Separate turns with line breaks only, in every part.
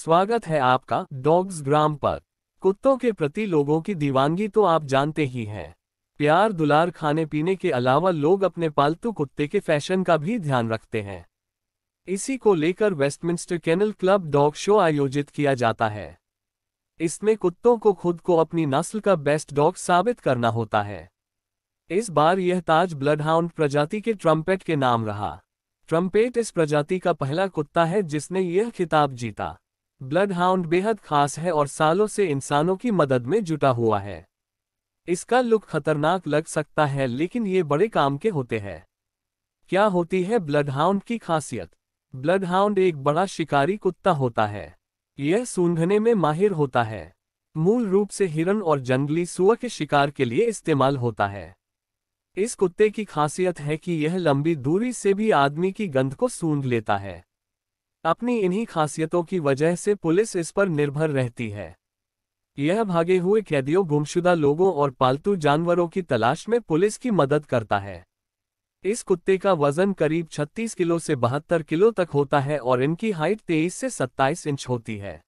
स्वागत है आपका डॉग्स ग्राम पर कुत्तों के प्रति लोगों की दीवानगी तो आप जानते ही हैं प्यार दुलार खाने पीने के अलावा लोग अपने पालतू कुत्ते के फैशन का भी ध्यान रखते हैं इसी को लेकर Westminster Kennel Club dog show आयोजित किया जाता है इसमें कुत्तों को खुद को अपनी नस्ल का बेस्ट डॉग साबित करना होता है इस बार यह ताज ब्लडहाउंड प्रजाति के ट्रम्पेट के नाम रहा ट्रम्पेट इस प्रजाति का पहला कुत्ता है जिसने यह खिताब जीता ब्लड हाउंड बेहद खास है और सालों से इंसानों की मदद में जुटा हुआ है इसका लुक खतरनाक लग सकता है लेकिन ये बड़े काम के होते हैं क्या होती है ब्लड हाउंड की खासियत ब्लड हाउंड एक बड़ा शिकारी कुत्ता होता है यह सूंघने में माहिर होता है मूल रूप से हिरन और जंगली सुअ के शिकार के लिए इस्तेमाल होता है इस कुत्ते की खासियत है कि यह लंबी दूरी से भी आदमी की गंध को सूंघ लेता है अपनी इन्हीं खासियतों की वजह से पुलिस इस पर निर्भर रहती है यह भागे हुए कैदियों गुमशुदा लोगों और पालतू जानवरों की तलाश में पुलिस की मदद करता है इस कुत्ते का वजन करीब 36 किलो से बहत्तर किलो तक होता है और इनकी हाइट 23 से 27 इंच होती है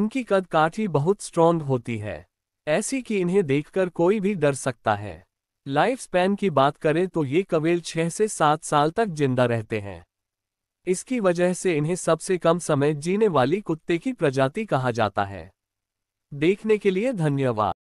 इनकी कद काठी बहुत स्ट्रॉन्ग होती है ऐसी कि इन्हें देखकर कोई भी डर सकता है लाइफ स्पैन की बात करें तो ये कवेल छह से सात साल तक जिंदा रहते हैं इसकी वजह से इन्हें सबसे कम समय जीने वाली कुत्ते की प्रजाति कहा जाता है देखने के लिए धन्यवाद